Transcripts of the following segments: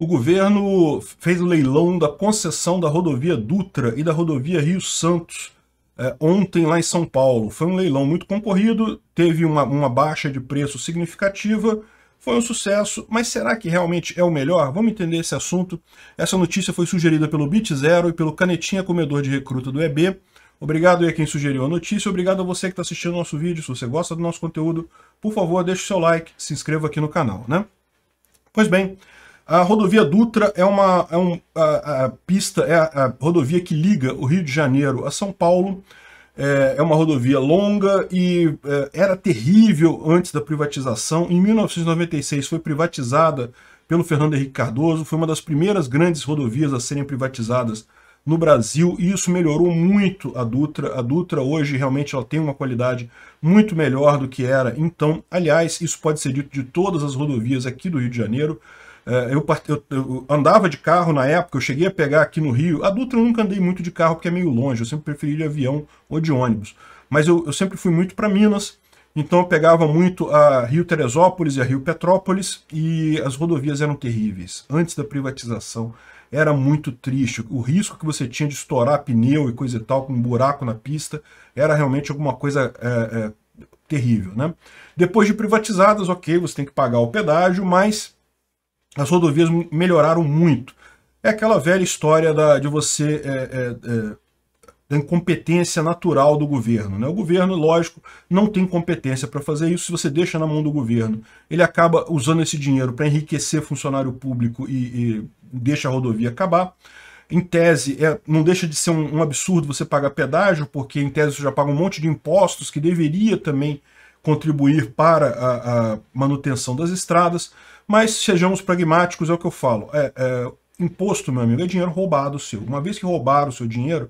O governo fez o leilão da concessão da rodovia Dutra e da rodovia Rio Santos é, ontem lá em São Paulo. Foi um leilão muito concorrido, teve uma, uma baixa de preço significativa, foi um sucesso, mas será que realmente é o melhor? Vamos entender esse assunto. Essa notícia foi sugerida pelo Bit Zero e pelo Canetinha Comedor de Recruta do EB. Obrigado a quem sugeriu a notícia, obrigado a você que está assistindo nosso vídeo. Se você gosta do nosso conteúdo, por favor, deixe o seu like, se inscreva aqui no canal, né? Pois bem, a rodovia Dutra é uma é um, a, a pista, é a, a, rodovia que liga o Rio de Janeiro a São Paulo. É, é uma rodovia longa e é, era terrível antes da privatização. Em 1996 foi privatizada pelo Fernando Henrique Cardoso, foi uma das primeiras grandes rodovias a serem privatizadas no Brasil e isso melhorou muito a Dutra. A Dutra hoje realmente ela tem uma qualidade muito melhor do que era então. Aliás, isso pode ser dito de todas as rodovias aqui do Rio de Janeiro. É, eu, eu, eu, andava de carro na época, eu cheguei a pegar aqui no Rio. A Dutra eu nunca andei muito de carro, porque é meio longe, eu sempre preferi de avião ou de ônibus. Mas eu, eu sempre fui muito para Minas, então eu pegava muito a Rio Teresópolis e a Rio Petrópolis, e as rodovias eram terríveis. Antes da privatização, era muito triste. O risco que você tinha de estourar pneu e coisa e tal, com um buraco na pista, era realmente alguma coisa é, é, terrível. Né? Depois de privatizadas, ok, você tem que pagar o pedágio, mas as rodovias melhoraram muito. É aquela velha história da, de você é, é, é, da incompetência natural do governo. Né? O governo, lógico, não tem competência para fazer isso se você deixa na mão do governo. Ele acaba usando esse dinheiro para enriquecer funcionário público e, e, deixa a rodovia acabar. Em tese, é, não deixa de ser um, um absurdo você pagar pedágio, porque em tese você já paga um monte de impostos que deveria também contribuir para a, a manutenção das estradas mas sejamos pragmáticos, é o que eu falo. É, é, imposto, meu amigo, é dinheiro roubado seu. Uma vez que roubaram o seu dinheiro,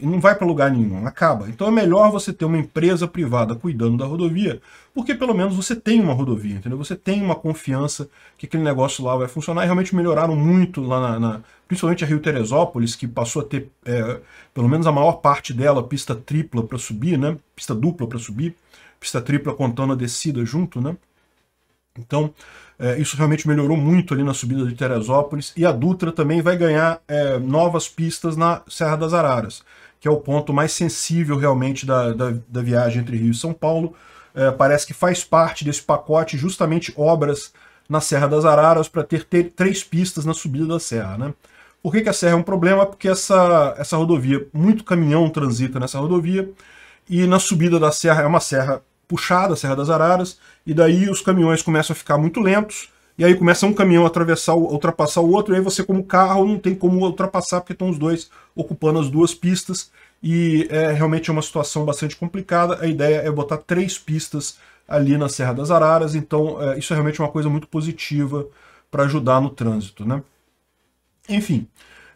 não vai para lugar nenhum, acaba. Então é melhor você ter uma empresa privada cuidando da rodovia, porque pelo menos você tem uma rodovia, entendeu? Você tem uma confiança que aquele negócio lá vai funcionar e realmente melhoraram muito lá na. na principalmente a Rio Teresópolis, que passou a ter é, pelo menos a maior parte dela pista tripla para subir, né? Pista dupla para subir, pista tripla contando a descida junto, né? Então, é, isso realmente melhorou muito ali na subida de Teresópolis. E a Dutra também vai ganhar é, novas pistas na Serra das Araras, que é o ponto mais sensível realmente da, da, da viagem entre Rio e São Paulo. É, parece que faz parte desse pacote justamente obras na Serra das Araras para ter, ter, três pistas na subida da serra. Né? Por que, que a serra é um problema? Porque essa, essa rodovia, muito caminhão transita nessa rodovia, e na subida da serra, é uma serra puxada, a Serra das Araras, e daí os caminhões começam a ficar muito lentos, e aí começa um caminhão a atravessar, ultrapassar o outro, e aí você como carro não tem como ultrapassar, porque estão os dois ocupando as duas pistas, e é realmente uma situação bastante complicada. A ideia é botar três pistas ali na Serra das Araras, então é, isso é realmente uma coisa muito positiva para ajudar no trânsito. Né? Enfim,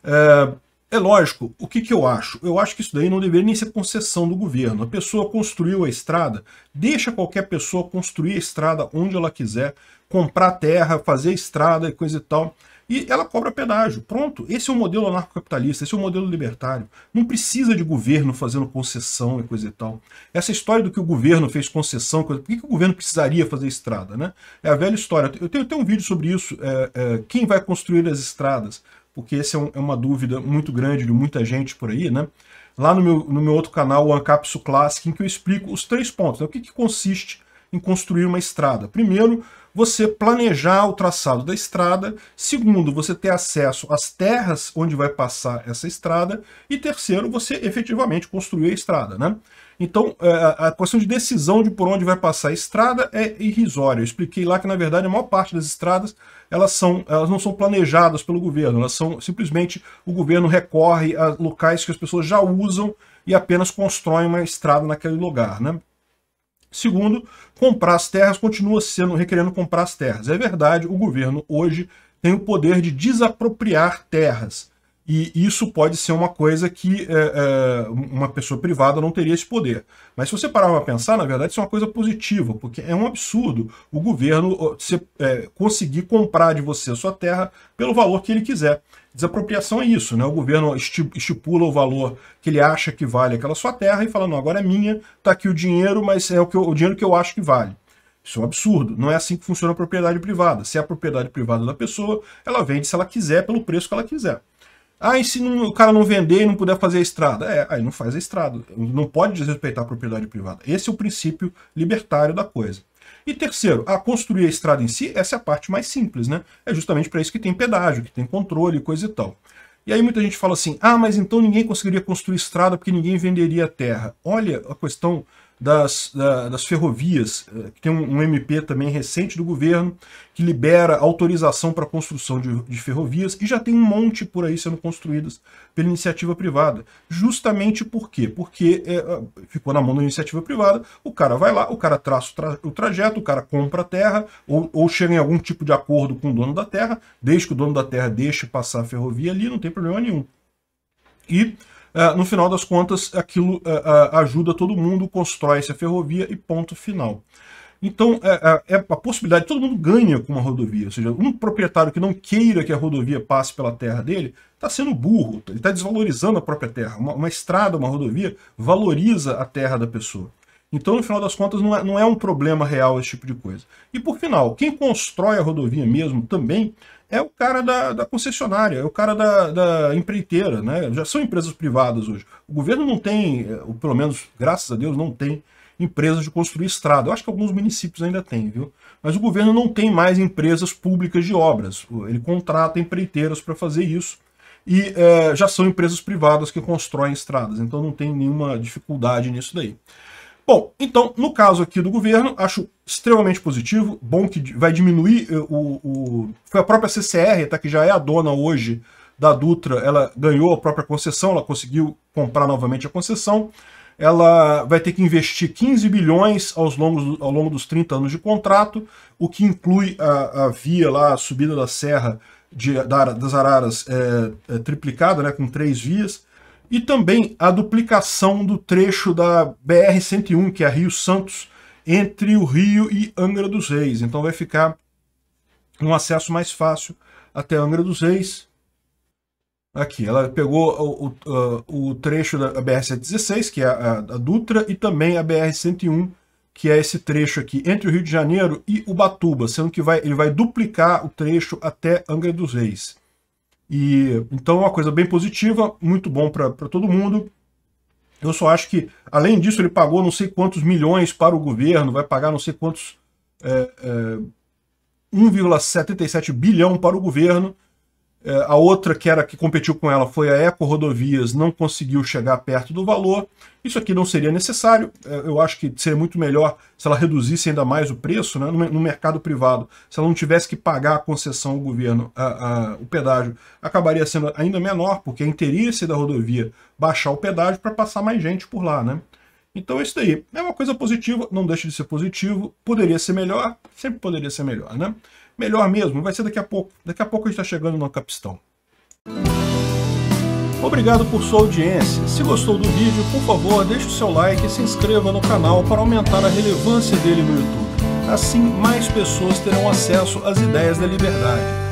é, é lógico, o que, que eu acho? Eu acho que isso daí não deveria nem ser concessão do governo. A pessoa construiu a estrada, deixa qualquer pessoa construir a estrada onde ela quiser, comprar terra, fazer a estrada e coisa e tal e ela cobra pedágio. Pronto, esse é o modelo anarcocapitalista, esse é o modelo libertário. Não precisa de governo fazendo concessão e coisa e tal. Essa história do que o governo fez concessão, coisa, por que, que o governo precisaria fazer estrada? Né? É a velha história. Eu tenho até um vídeo sobre isso, é, é, quem vai construir as estradas porque essa é, é, uma dúvida muito grande de muita gente por aí, né? Lá no meu, no meu outro canal, o Ancapsu Classic, em que eu explico os três pontos. Né? O que, que consiste em construir uma estrada? Primeiro, você planejar o traçado da estrada. Segundo, você ter acesso às terras onde vai passar essa estrada. E terceiro, você efetivamente construir a estrada, né? Então, é, a questão de decisão de por onde vai passar a estrada é irrisória. Eu expliquei lá que, na verdade, a maior parte das estradas elas, são, elas não são planejadas pelo governo, elas são simplesmente o governo recorre a locais que as pessoas já usam e apenas constroem uma estrada naquele lugar. Né? Segundo, comprar as terras continua sendo requerendo comprar as terras. É verdade, o governo hoje tem o poder de desapropriar terras. E isso pode ser uma coisa que é, é, uma pessoa privada não teria esse poder. Mas se você parar para pensar, na verdade, isso é uma coisa positiva, porque é um absurdo o governo se, é, conseguir comprar de você a sua terra pelo valor que ele quiser. Desapropriação é isso, né? O governo estipula o valor que ele acha que vale aquela sua terra e fala, não, agora é minha, está aqui o dinheiro, mas é o, eu, o dinheiro que eu acho que vale. Isso é um absurdo. Não é assim que funciona a propriedade privada. Se é a propriedade privada da pessoa, ela vende se ela quiser, pelo preço que ela quiser. Ah, e se não, o cara não vender e não puder fazer a estrada? É, aí não faz a estrada. Não pode desrespeitar a propriedade privada. Esse é o princípio libertário da coisa. E terceiro, a construir a estrada em si, essa é a parte mais simples, né? É justamente para isso que tem pedágio, que tem controle, coisa e tal. E aí muita gente fala assim, ah, mas então ninguém conseguiria construir estrada porque ninguém venderia terra. Olha a questão das, da, das ferrovias, que é, tem um, um, MP também recente do governo, que libera autorização para construção de, de ferrovias, e já tem um monte por aí sendo construídas pela iniciativa privada. Justamente por quê? Porque é, é, ficou na mão da iniciativa privada, o cara vai lá, o cara traça o, tra o trajeto, o cara compra a terra, ou, ou chega em algum tipo de acordo com o dono da terra, desde que o dono da terra deixe passar a ferrovia ali, não tem problema nenhum. E é, no final das contas, aquilo uh, ajuda todo mundo, constrói essa ferrovia e ponto final. Então, é, a possibilidade, todo mundo ganha com uma rodovia. Ou seja, um proprietário que não queira que a rodovia passe pela terra dele, está sendo burro, ele está desvalorizando a própria terra. Uma, uma, estrada, uma rodovia, valoriza a terra da pessoa. Então, no final das contas, não é, não é um problema real esse tipo de coisa. E por final, quem constrói a rodovia mesmo também é o cara da, da concessionária, é o cara da, da, empreiteira, né? Já são empresas privadas hoje. O governo não tem, eh, pelo menos, graças a Deus, não tem empresas de construir estrada. Eu acho que alguns municípios ainda têm, viu? Mas o governo não tem mais empresas públicas de obras. Ele contrata empreiteiras para fazer isso. E é, já são empresas privadas que constroem estradas, então não tem nenhuma dificuldade nisso daí. Bom, então, no caso aqui do governo, acho extremamente positivo, bom que vai diminuir eh, o... o foi a própria CCR, tá, que já é a dona hoje da Dutra, ela ganhou a própria concessão, ela conseguiu comprar novamente a concessão, ela vai ter que investir 15 bilhões aos longos, ao longo dos 30 anos de contrato, o que inclui a, a via lá, a subida da serra de, da, das Araras é, é, triplicada, né, com três vias, e também a duplicação do trecho da BR-101, que é a Rio Santos, entre o Rio e Angra dos Reis. Então vai ficar um acesso mais fácil até Angra dos Reis. Aqui, ela pegou o, o, uh, o trecho da BR-116, que é a, a Dutra, e também a BR-101, que é esse trecho aqui entre o Rio de Janeiro e Ubatuba, sendo que vai, ele vai duplicar o trecho até Angra dos Reis. E então é uma coisa bem positiva, muito bom para todo mundo. Eu só acho que, além disso, ele pagou não sei quantos milhões para o governo, vai pagar não sei quantos. É, é, 1,77 bilhão para o governo é, a outra que era que competiu com ela foi a Eco Rodovias, não conseguiu chegar perto do valor. Isso aqui não seria necessário. É, eu acho que seria muito melhor se ela reduzisse ainda mais o preço né, no mercado privado. Se ela não tivesse que pagar a concessão ao governo, a, a, o pedágio acabaria sendo ainda menor, porque é interesse da rodovia baixar o pedágio para passar mais gente por lá. Né? Então é isso daí. É uma coisa positiva, não deixa de ser positivo. Poderia ser melhor, sempre poderia ser melhor. Né? Melhor mesmo, vai ser daqui a pouco. Daqui a pouco a gente está chegando no Capistão. Obrigado por sua audiência. Se gostou do vídeo, por favor, deixe o seu like e se inscreva no canal para aumentar a relevância dele no YouTube. Assim, mais pessoas terão acesso às ideias da liberdade